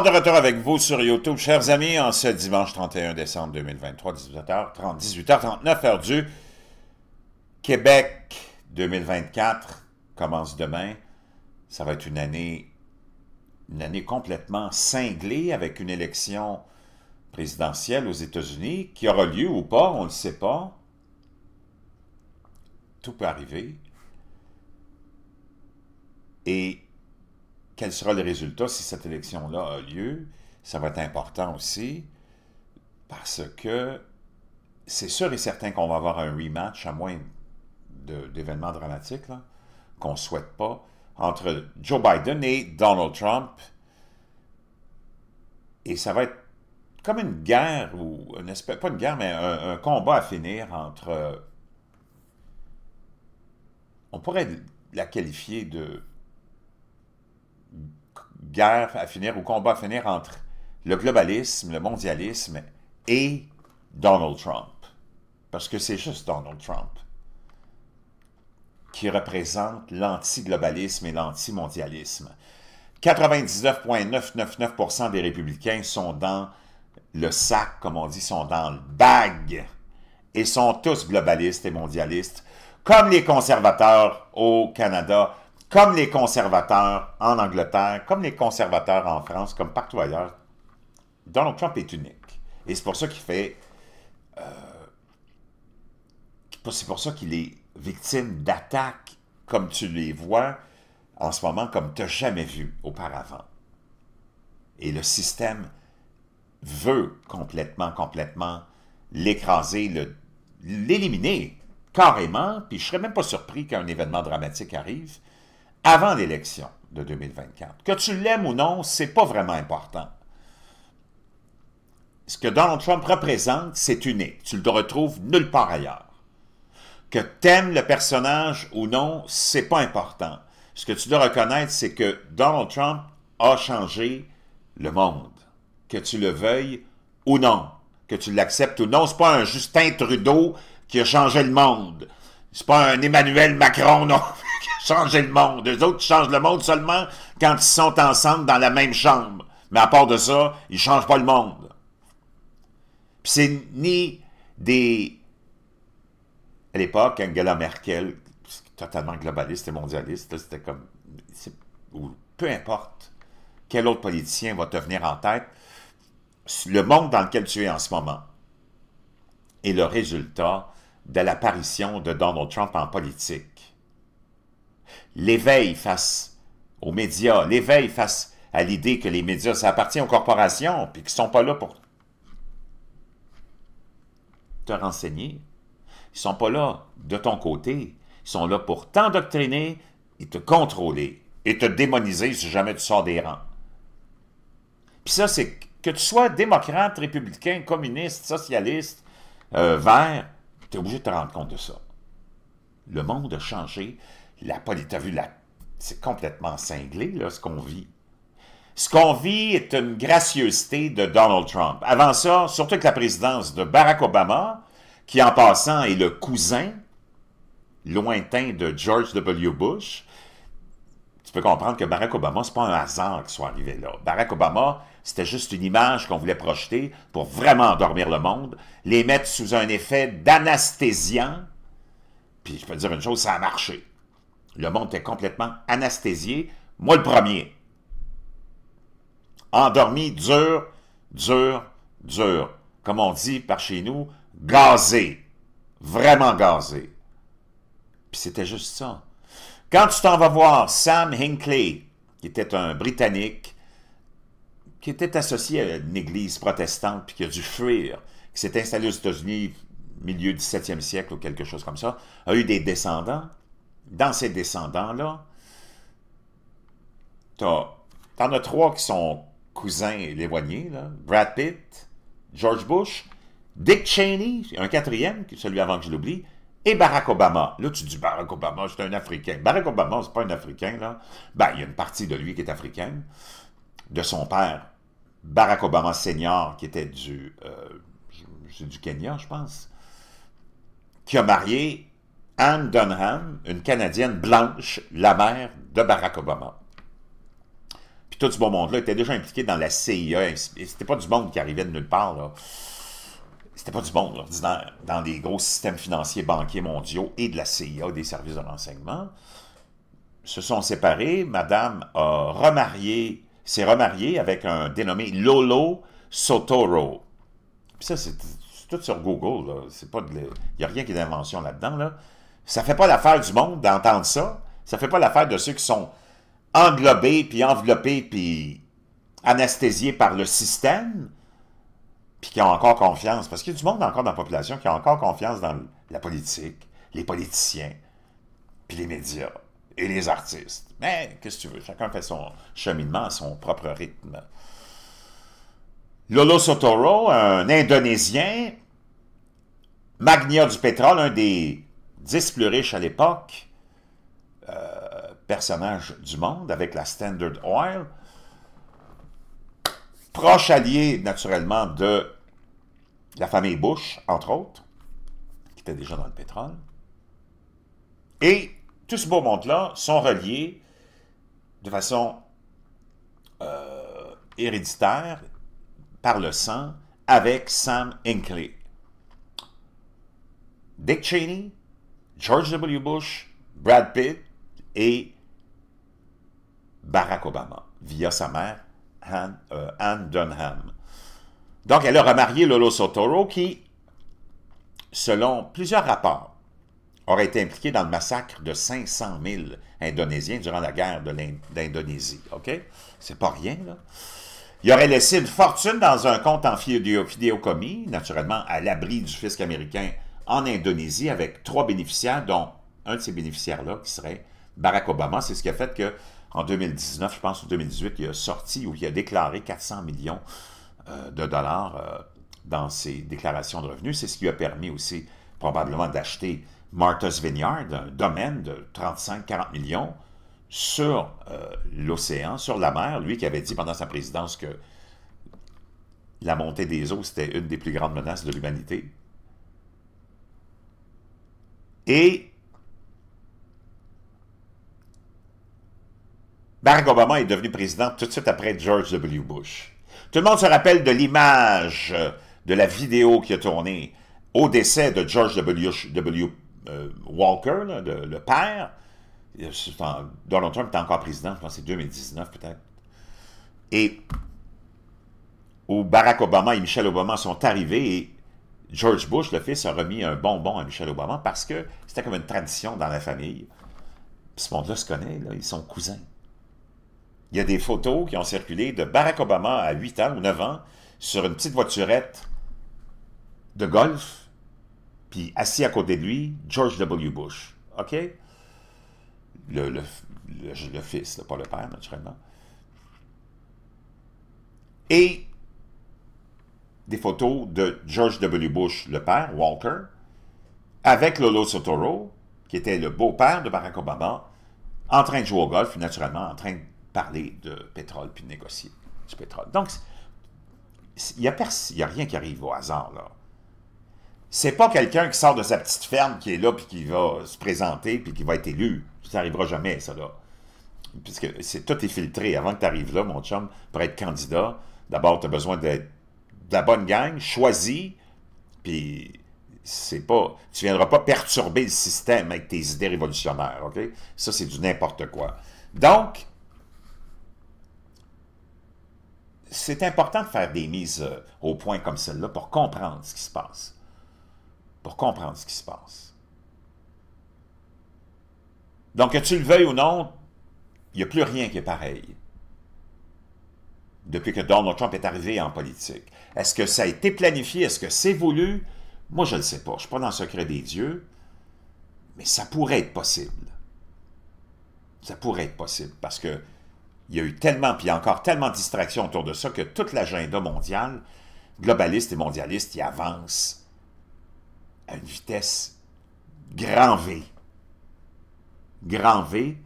de retour avec vous sur YouTube, chers amis, en ce dimanche 31 décembre 2023, 18h30, 18h39, heure du Québec 2024 commence demain. Ça va être une année, une année complètement cinglée avec une élection présidentielle aux États-Unis qui aura lieu ou pas, on ne le sait pas. Tout peut arriver. Et quel sera le résultat si cette élection-là a lieu? Ça va être important aussi parce que c'est sûr et certain qu'on va avoir un rematch, à moins d'événements dramatiques qu'on ne souhaite pas, entre Joe Biden et Donald Trump. Et ça va être comme une guerre, ou un espèce, pas une guerre, mais un combat à finir entre... On pourrait la qualifier de guerre à finir ou combat à finir entre le globalisme, le mondialisme et Donald Trump. Parce que c'est juste Donald Trump qui représente l'anti-globalisme et l'anti-mondialisme. 99,999% des républicains sont dans le sac, comme on dit, sont dans le bag et sont tous globalistes et mondialistes, comme les conservateurs au Canada comme les conservateurs en Angleterre, comme les conservateurs en France, comme partout ailleurs, Donald Trump est unique. Et c'est pour ça qu'il fait... Euh, c'est pour ça qu'il est victime d'attaques comme tu les vois en ce moment, comme tu n'as jamais vu auparavant. Et le système veut complètement, complètement l'écraser, l'éliminer carrément, puis je serais même pas surpris qu'un événement dramatique arrive, avant l'élection de 2024. Que tu l'aimes ou non, c'est pas vraiment important. Ce que Donald Trump représente, c'est unique. Tu le retrouves nulle part ailleurs. Que tu aimes le personnage ou non, c'est pas important. Ce que tu dois reconnaître, c'est que Donald Trump a changé le monde. Que tu le veuilles ou non. Que tu l'acceptes ou non. C'est pas un Justin Trudeau qui a changé le monde. C'est pas un Emmanuel Macron, non. changer le monde. Les autres, changent le monde seulement quand ils sont ensemble dans la même chambre. Mais à part de ça, ils ne changent pas le monde. Puis c'est ni des... À l'époque, Angela Merkel, totalement globaliste et mondialiste, c'était comme... peu importe quel autre politicien va te venir en tête, le monde dans lequel tu es en ce moment est le résultat de l'apparition de Donald Trump en politique l'éveil face aux médias, l'éveil face à l'idée que les médias, ça appartient aux corporations, puis qu'ils ne sont pas là pour te renseigner. Ils ne sont pas là de ton côté. Ils sont là pour t'endoctriner et te contrôler et te démoniser si jamais tu sors des rangs. Puis ça, c'est que tu sois démocrate, républicain, communiste, socialiste, euh, vert, tu es obligé de te rendre compte de ça. Le monde a changé la politique, t'as vu, c'est complètement cinglé, là, ce qu'on vit. Ce qu'on vit est une gracieuseté de Donald Trump. Avant ça, surtout que la présidence de Barack Obama, qui en passant est le cousin lointain de George W. Bush, tu peux comprendre que Barack Obama, n'est pas un hasard qu'il soit arrivé là. Barack Obama, c'était juste une image qu'on voulait projeter pour vraiment endormir le monde, les mettre sous un effet d'anesthésiant, puis je peux te dire une chose, ça a marché. Le monde était complètement anesthésié, moi le premier. Endormi, dur, dur, dur. Comme on dit par chez nous, gazé. Vraiment gazé. Puis c'était juste ça. Quand tu t'en vas voir Sam Hinckley, qui était un Britannique, qui était associé à une église protestante, puis qui a dû fuir, qui s'est installé aux États-Unis milieu du 17e siècle ou quelque chose comme ça, a eu des descendants, dans ses descendants-là, t'en as, trois qui sont cousins éloignés, Brad Pitt, George Bush, Dick Cheney, un quatrième, celui avant que je l'oublie, et Barack Obama. Là, tu dis Barack Obama, c'est un Africain. Barack Obama, c'est pas un Africain, là. Ben, il y a une partie de lui qui est africaine, de son père, Barack Obama senior, qui était du, euh, du Kenya, je pense, qui a marié Anne Dunham, une Canadienne blanche, la mère de Barack Obama. Puis tout ce bon monde-là était déjà impliqué dans la CIA. C'était pas du monde qui arrivait de nulle part, là. C'était pas du monde ordinaire dans des gros systèmes financiers banquiers mondiaux et de la CIA, des services de renseignement. Se sont séparés. Madame a remarié, s'est remariée avec un dénommé Lolo Sotoro. Puis ça, c'est tout sur Google. Il n'y a rien qui est d'invention là-dedans. Là. Ça fait pas l'affaire du monde d'entendre ça. Ça fait pas l'affaire de ceux qui sont englobés, puis enveloppés, puis anesthésiés par le système, puis qui ont encore confiance. Parce qu'il y a du monde encore dans la population qui a encore confiance dans la politique, les politiciens, puis les médias et les artistes. Mais qu'est-ce que tu veux? Chacun fait son cheminement à son propre rythme. Lolo Sotoro, un Indonésien, magnat du pétrole, un des 10 plus riches à l'époque, personnages euh, personnage du monde avec la Standard Oil, proche allié naturellement de la famille Bush, entre autres, qui était déjà dans le pétrole. Et tout ce beau monde-là sont reliés de façon euh, héréditaire par le sang avec Sam Hinckley. Dick Cheney, George W. Bush, Brad Pitt et Barack Obama, via sa mère, euh, Anne, Dunham. Donc, elle a remarié Lolo Sotoro qui, selon plusieurs rapports, aurait été impliqué dans le massacre de 500 000 Indonésiens durant la guerre d'Indonésie. OK? C'est pas rien, là. Il aurait laissé une fortune dans un compte en fidéocommis, naturellement à l'abri du fisc américain en Indonésie avec trois bénéficiaires, dont un de ces bénéficiaires-là qui serait Barack Obama. C'est ce qui a fait que en 2019, je pense, ou 2018, il a sorti ou il a déclaré 400 millions euh, de dollars euh, dans ses déclarations de revenus. C'est ce qui a permis aussi probablement d'acheter Martha's Vineyard, un domaine de 35-40 millions sur euh, l'océan, sur la mer. Lui qui avait dit pendant sa présidence que la montée des eaux, c'était une des plus grandes menaces de l'humanité. Et Barack Obama est devenu président tout de suite après George W. Bush. Tout le monde se rappelle de l'image de la vidéo qui a tourné au décès de George W. w euh, Walker, le père. Euh, Donald Trump était encore président, je pense que c'est 2019 peut-être. Et où Barack Obama et Michelle Obama sont arrivés et George Bush, le fils, a remis un bonbon à Michel Obama parce que c'était comme une tradition dans la famille. Puis ce monde-là se connaît, ils sont cousins. Il y a des photos qui ont circulé de Barack Obama à 8 ans ou 9 ans sur une petite voiturette de golf, puis assis à côté de lui, George W. Bush. OK? Le, fils, pas le père, naturellement. Et des photos de George W. Bush, le père, Walker, avec Lolo Sotoro, qui était le beau-père de Barack Obama, en train de jouer au golf, naturellement, en train de parler de pétrole, puis de négocier du pétrole. Donc, il n'y a, a, rien qui arrive au hasard, là. C'est pas quelqu'un qui sort de sa petite ferme, qui est là, puis qui va se présenter, puis qui va être élu. Ça n'arrivera jamais, ça, là. Puisque c'est tout est filtré. Avant que tu arrives là, mon chum, pour être candidat, d'abord, tu as besoin d'être la bonne gang, choisis, puis c'est pas, tu viendras pas perturber le système avec tes idées révolutionnaires, OK? Ça, c'est du n'importe quoi. Donc, c'est important de faire des mises euh, au point comme celle-là pour comprendre ce qui se passe. Pour comprendre ce qui se passe. Donc, que tu le veuilles ou non, il n'y a plus rien qui est pareil depuis que Donald Trump est arrivé en politique. Est-ce que ça a été planifié? Est-ce que c'est voulu? Moi, je ne sais pas. Je ne suis pas dans le secret des dieux. Mais ça pourrait être possible. Ça pourrait être possible parce que il y a eu tellement, puis encore tellement de distractions autour de ça que toute l'agenda mondial, globaliste et mondialiste, y avance à une vitesse grand V. Grand V,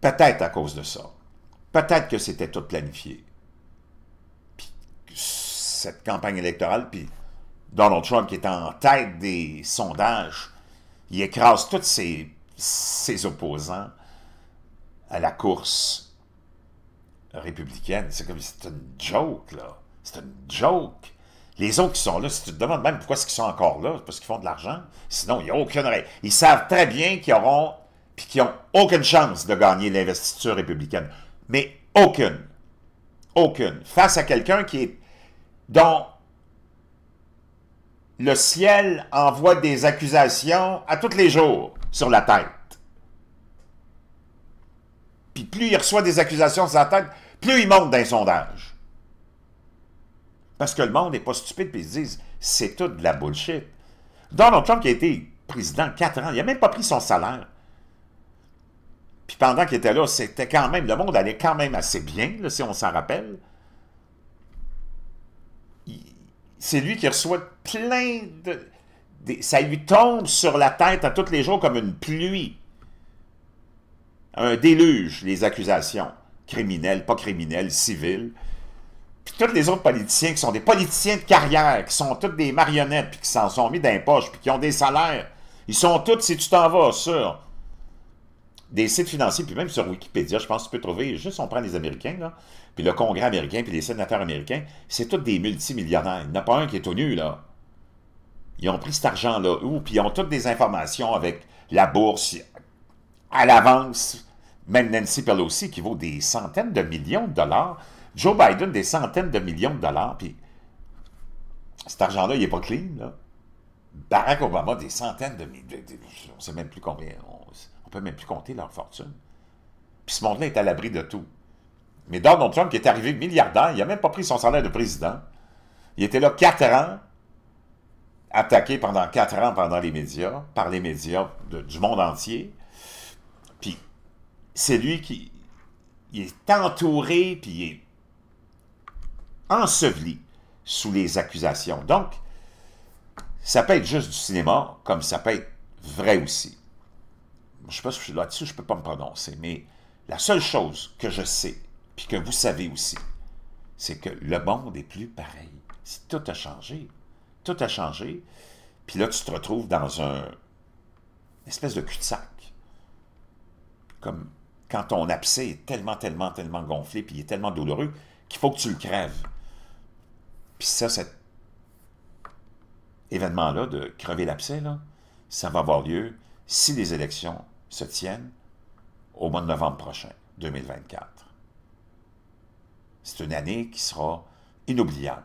peut-être à cause de ça. Peut-être que c'était tout planifié cette campagne électorale, puis Donald Trump, qui est en tête des sondages, il écrase tous ses, opposants à la course républicaine. C'est comme, c'est une joke, là. C'est une joke. Les autres qui sont là, si tu te demandes même pourquoi est-ce qu'ils sont encore là, c'est parce qu'ils font de l'argent. Sinon, il n'y a aucune raison. Ils savent très bien qu'ils auront, puis qu'ils n'ont aucune chance de gagner l'investiture républicaine. Mais aucune. Aucune. Face à quelqu'un qui est donc le ciel envoie des accusations à tous les jours sur la tête. Puis plus il reçoit des accusations sur la tête, plus il monte d'un sondage. Parce que le monde n'est pas stupide, puis ils se disent, c'est tout de la bullshit. Donald Trump qui a été président quatre ans, il n'a même pas pris son salaire. Puis pendant qu'il était là, c'était quand même, le monde allait quand même assez bien, si on s'en rappelle. c'est lui qui reçoit plein de... ça lui tombe sur la tête à tous les jours comme une pluie. Un déluge, les accusations. Criminelles, pas criminelles, civiles. Puis tous les autres politiciens qui sont des politiciens de carrière, qui sont tous des marionnettes, puis qui s'en sont mis dans les puis qui ont des salaires. Ils sont tous, si tu t'en vas, sûr » des sites financiers, puis même sur Wikipédia, je pense que tu peux trouver, juste on prend les Américains, là, puis le Congrès américain, puis les sénateurs américains, c'est tous des multimillionnaires. Il n'y en a pas un qui est au nu, là. Ils ont pris cet argent-là, ou puis ils ont toutes des informations avec la bourse à l'avance. Même Nancy Pelosi, qui vaut des centaines de millions de dollars. Joe Biden, des centaines de millions de dollars. Puis cet argent-là, il n'est pas clean, là. Barack Obama, des centaines de millions. on ne sait même plus combien ne peut même plus compter leur fortune. Puis ce monde-là est à l'abri de tout. Mais Donald Trump, qui est arrivé milliardaire, il n'a même pas pris son salaire de président. Il était là quatre ans, attaqué pendant quatre ans pendant les médias, par les médias du monde entier. Puis c'est lui qui est entouré, puis il est enseveli sous les accusations. Donc, ça peut être juste du cinéma, comme ça peut être vrai aussi je ne sais pas si je suis là-dessus, je ne peux pas me prononcer, mais la seule chose que je sais, puis que vous savez aussi, c'est que le monde n'est plus pareil. tout a changé. Tout a changé. Puis là, tu te retrouves dans un une espèce de cul-de-sac. Comme quand ton abcès est tellement, tellement, tellement gonflé, puis il est tellement douloureux, qu'il faut que tu le crèves. Puis ça, cet événement-là de crever l'abcès, ça va avoir lieu si les élections se tiennent au mois de novembre prochain, 2024. C'est une année qui sera inoubliable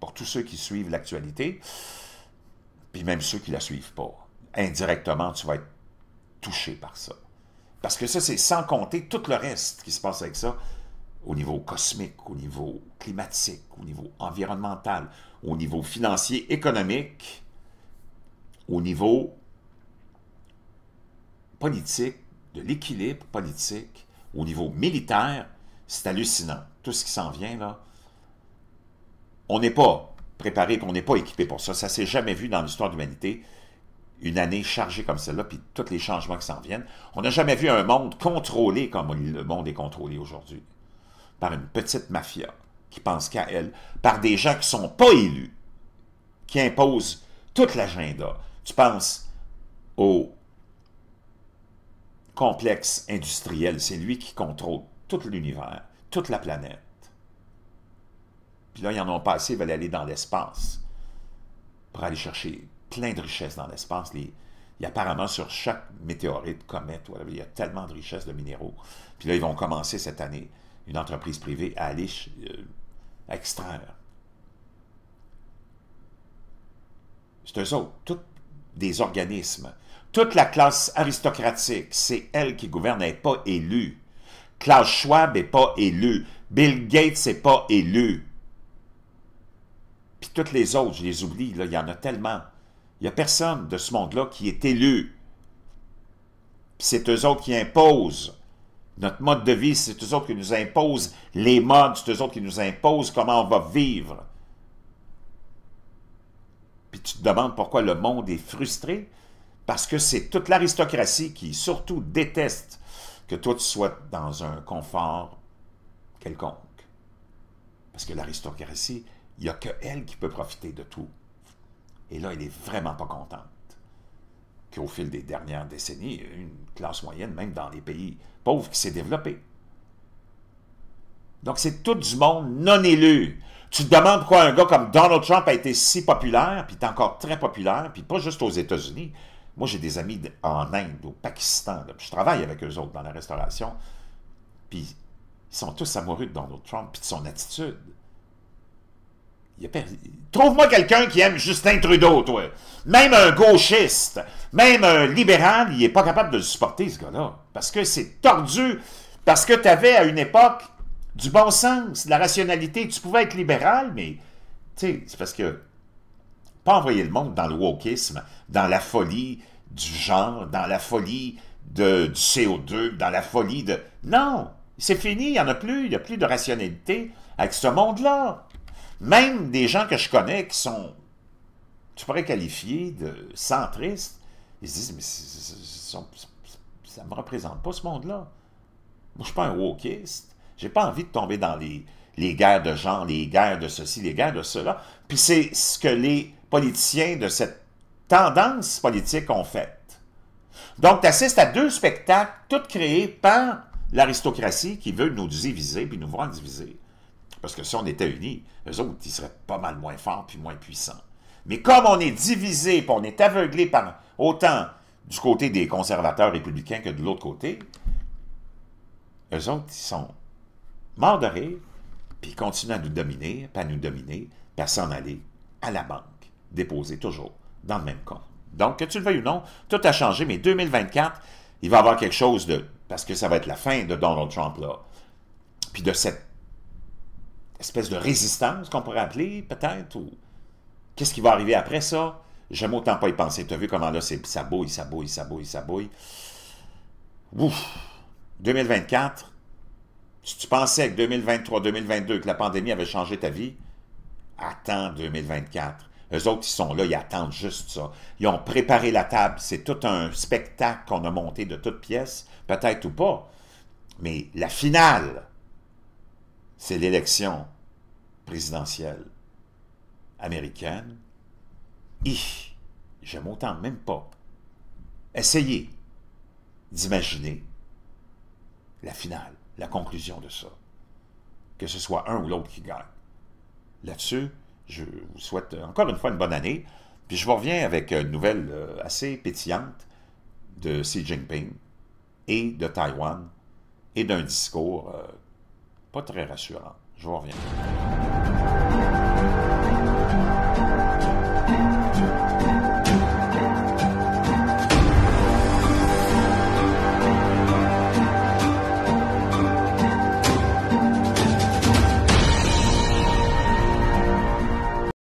pour tous ceux qui suivent l'actualité, puis même ceux qui ne la suivent pas. Indirectement, tu vas être touché par ça. Parce que ça, c'est sans compter tout le reste qui se passe avec ça, au niveau cosmique, au niveau climatique, au niveau environnemental, au niveau financier, économique, au niveau politique, de l'équilibre politique au niveau militaire, c'est hallucinant. Tout ce qui s'en vient, là, on n'est pas préparé, on n'est pas équipé pour ça. Ça s'est jamais vu dans l'histoire de l'humanité, une année chargée comme celle-là, puis tous les changements qui s'en viennent. On n'a jamais vu un monde contrôlé comme le monde est contrôlé aujourd'hui, par une petite mafia qui pense qu'à elle, par des gens qui ne sont pas élus, qui imposent toute l'agenda. Tu penses aux complexe industriel. C'est lui qui contrôle tout l'univers, toute la planète. Puis là, ils en ont passé, ils veulent aller dans l'espace pour aller chercher plein de richesses dans l'espace. y a apparemment, sur chaque météorite, comète, il y a tellement de richesses de minéraux. Puis là, ils vont commencer cette année, une entreprise privée, à aller euh, extraire. C'est eux autres, tous des organismes. Toute la classe aristocratique, c'est elle qui gouverne, elle n'est pas élue. Klaus Schwab n'est pas élu. Bill Gates n'est pas élu. Puis toutes les autres, je les oublie, il y en a tellement. Il n'y a personne de ce monde-là qui est élu. Puis c'est eux autres qui imposent. Notre mode de vie, c'est eux autres qui nous imposent. Les modes, c'est eux autres qui nous imposent comment on va vivre. Puis tu te demandes pourquoi le monde est frustré. Parce que c'est toute l'aristocratie qui surtout déteste que toi tu sois dans un confort quelconque. Parce que l'aristocratie, il n'y a que elle qui peut profiter de tout. Et là, elle n'est vraiment pas contente qu'au fil des dernières décennies, une classe moyenne, même dans les pays pauvres, qui s'est développée. Donc, c'est tout du monde non élu. Tu te demandes pourquoi un gars comme Donald Trump a été si populaire, puis est encore très populaire, puis pas juste aux États-Unis, moi, j'ai des amis en Inde, au Pakistan. je travaille avec eux autres dans la restauration. Puis ils sont tous amoureux de Donald Trump puis de son attitude. Trouve-moi quelqu'un qui aime Justin Trudeau, toi. Même un gauchiste, même un libéral, il n'est pas capable de supporter, ce gars-là. Parce que c'est tordu. Parce que tu avais à une époque du bon sens, de la rationalité. Tu pouvais être libéral, mais Tu sais, c'est parce que pas envoyer le monde dans le wokisme, dans la folie du genre, dans la folie de, du CO2, dans la folie de... Non, c'est fini, il n'y en a plus, il n'y a plus de rationalité avec ce monde-là. Même des gens que je connais qui sont, tu pourrais qualifier de centristes, ils se disent, mais ça ne me représente pas ce monde-là. Moi, je ne suis pas un wokiste. J'ai pas envie de tomber dans les, les guerres de genre, les guerres de ceci, les guerres de cela. Puis c'est ce que les politiciens de cette tendance politique en fait. Donc, tu assistes à deux spectacles, tous créés par l'aristocratie qui veut nous diviser puis nous voir diviser. Parce que si on était unis, eux autres, ils seraient pas mal moins forts puis moins puissants. Mais comme on est divisé puis on est aveuglé par autant du côté des conservateurs républicains que de l'autre côté, eux autres, ils sont morts de rire puis ils continuent à nous dominer, pas à nous dominer, puis à s'en aller à la banque déposé, toujours dans le même compte. Donc, que tu le veuilles ou non, tout a changé, mais 2024, il va y avoir quelque chose de... parce que ça va être la fin de Donald Trump, là. Puis de cette espèce de résistance qu'on pourrait appeler, peut-être, ou qu'est-ce qui va arriver après ça? J'aime autant pas y penser. Tu as vu comment là, ça bouille, ça bouille, ça bouille, ça bouille. Ouf! 2024, si tu pensais que 2023, 2022, que la pandémie avait changé ta vie, attends 2024. Eux autres, ils sont là, ils attendent juste ça. Ils ont préparé la table. C'est tout un spectacle qu'on a monté de toutes pièces, peut-être ou pas. Mais la finale, c'est l'élection présidentielle américaine. Ich, j'aime autant, même pas. Essayez d'imaginer la finale, la conclusion de ça. Que ce soit un ou l'autre qui gagne. Là-dessus, je vous souhaite encore une fois une bonne année. Puis je vous reviens avec une nouvelle euh, assez pétillante de Xi Jinping et de Taïwan et d'un discours euh, pas très rassurant. Je vous reviens.